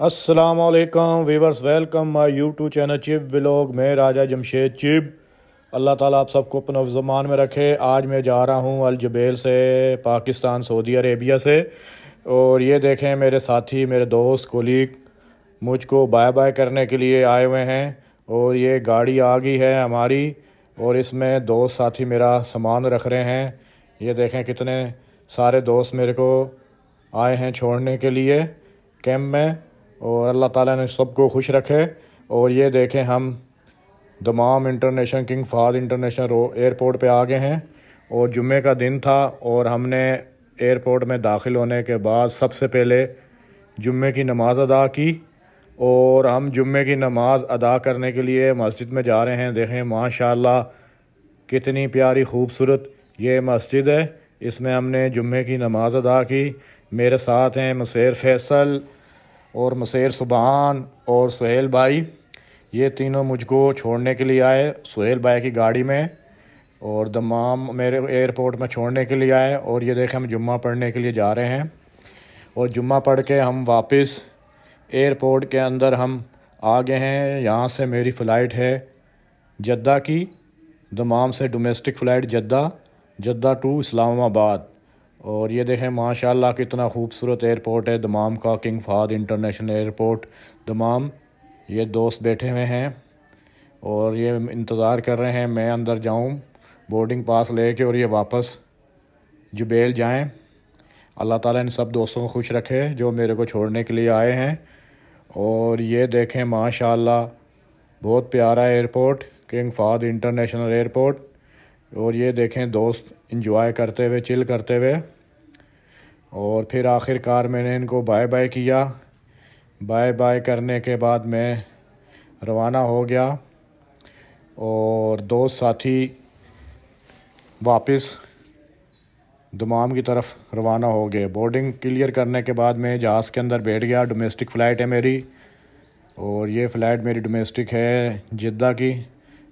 असलकम viewers welcome my YouTube channel chip vlog मैं Raja Jamshed chip अल्लाह ताला आप सबको अपना ज़मान में रखे आज मैं जा रहा हूँ अलजबेल से पाकिस्तान सऊदी अरेबिया से और ये देखें मेरे साथी मेरे दोस्त कोलीग मुझको बाय बाय करने के लिए आए हुए हैं और ये गाड़ी आ गई है हमारी और इसमें दोस्त साथी मेरा सामान रख रहे हैं ये देखें कितने सारे दोस्त मेरे को आए हैं छोड़ने के लिए कैम्प में और अल्लाह ताला ने सबको खुश रखे और ये देखें हम Dammam international King Fahd international airport पे आ गए हैं और जुम्मे का दिन था और हमने एयरपोर्ट में दाखिल होने के बाद सबसे पहले जुम्मे की नमाज़ अदा की और हम जुम्मे की नमाज़ अदा करने के लिए मस्जिद में जा रहे हैं देखें माशाल्लाह कितनी प्यारी खूबसूरत ये मस्जिद है इसमें हमने जुम्मे की नमाज़ अदा की मेरे साथ हैं मसेर फैसल और मसेर सुबहान और सुहेल भाई ये तीनों मुझको छोड़ने के लिए आए सुहेल भाई की गाड़ी में और दमाम मेरे एयरपोर्ट में छोड़ने के लिए आए और ये देखें हम जुम्मा पढ़ने के लिए जा रहे हैं और जुम्मा पढ़ के हम वापस एयरपोर्ट के अंदर हम आ गए हैं यहाँ से मेरी फ़्लाइट है जद्दा की दमाम से domestic flight Jeddah Jeddah to Islamabad और ये देखें माशाल्लाह कितना खूबसूरत एयरपोर्ट है दमाम का King Fahd international airport Dammam ये दोस्त बैठे हुए हैं और ये इंतज़ार कर रहे हैं मैं अंदर जाऊं बोर्डिंग पास लेके और ये वापस जुबेल जाएं अल्लाह ताला इन सब दोस्तों को खुश रखे जो मेरे को छोड़ने के लिए आए हैं और ये देखें माशाल्लाह बहुत प्यारा airport King Fahd international airport और ये देखें दोस्त इंजॉय करते हुए चिल करते हुए और फिर आखिरकार मैंने इनको बाय बाय किया बाय बाय करने के बाद मैं रवाना हो गया और दो साथी वापस दमाम की तरफ रवाना हो गए बोर्डिंग क्लियर करने के बाद मैं जहाज़ के अंदर बैठ गया डोमेस्टिक फ़्लाइट है मेरी और ये फ़्लाइट मेरी डोमेस्टिक है जिद्दा की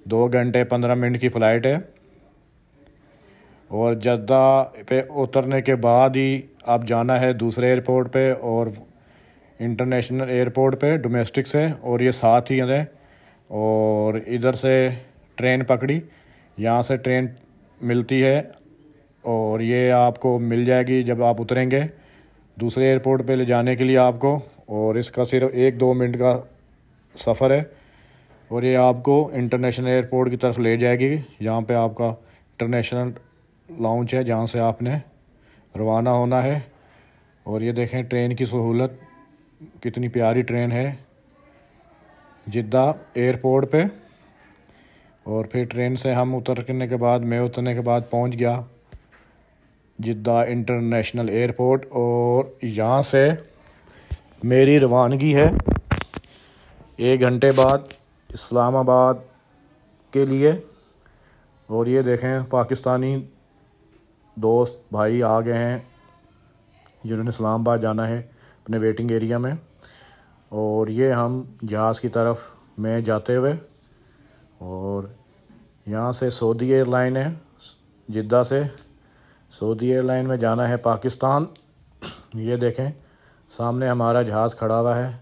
दो घंटे पंद्रह मिनट की फ़्लाइट है और जद्दा पे उतरने के बाद ही आप जाना है दूसरे एयरपोर्ट पे और इंटरनेशनल एयरपोर्ट पे डोमेस्टिक से और ये साथ ही हैं और इधर से ट्रेन पकड़ी यहाँ से ट्रेन मिलती है और ये आपको मिल जाएगी जब आप उतरेंगे दूसरे एयरपोर्ट पे ले जाने के लिए आपको और इसका सिर्फ एक दो मिनट का सफ़र है और ये आपको इंटरनेशनल एयरपोर्ट की तरफ ले जाएगी यहाँ पे आपका इंटरनेशनल लाउंज है जहाँ से आपने रवाना होना है और ये देखें ट्रेन की सहूलत कितनी प्यारी ट्रेन है जिद्दा एयरपोर्ट पे और फिर ट्रेन से हम उतरने के बाद मैं उतरने के बाद पहुंच गया जिद्दा इंटरनेशनल एयरपोर्ट और यहाँ से मेरी रवानगी है एक घंटे बाद इस्लामाबाद के लिए और ये देखें पाकिस्तानी दोस्त भाई आ गए हैं जिन्होंने इस्लामाबाद जाना है अपने वेटिंग एरिया में और ये हम जहाज़ की तरफ में जाते हुए और यहाँ से सऊदी एयरलाइन है जिद्दा से सऊदी एयरलाइन में जाना है पाकिस्तान ये देखें सामने हमारा जहाज़ खड़ा हुआ है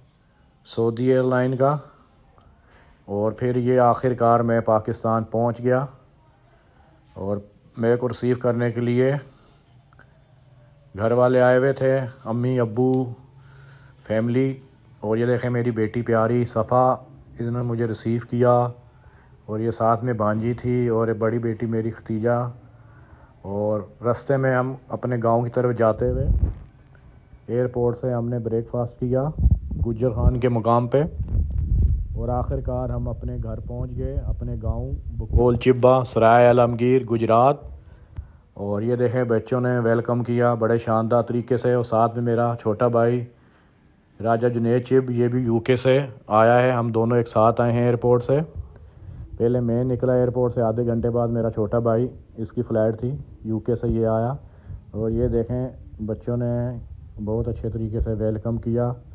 सऊदी एयरलाइन का और फिर ये आखिरकार मैं पाकिस्तान पहुंच गया और मेरे को रिसीव करने के लिए घर वाले आए हुए थे अम्मी अबू फैमिली और ये देखें मेरी बेटी प्यारी सफ़ा इसने मुझे रिसीव किया और ये साथ में भांजी थी और ये बड़ी बेटी मेरी खतीजा और रास्ते में हम अपने गांव की तरफ जाते हुए एयरपोर्ट से हमने ब्रेकफास्ट किया गुजर खान के मुकाम पे और आखिरकार हम अपने घर पहुंच गए अपने गांव बकोल चिब्बा सराय आलमगीर गुजरात और ये देखें बच्चों ने वेलकम किया बड़े शानदार तरीके से और साथ में मेरा छोटा भाई राजा जुनेद चिब ये भी यूके से आया है हम दोनों एक साथ आए हैं एयरपोर्ट से पहले मैं निकला एयरपोर्ट से आधे घंटे बाद मेरा छोटा भाई इसकी फ़्लाइट थी यू से ये आया और ये देखें बच्चों ने बहुत अच्छे तरीके से वेलकम किया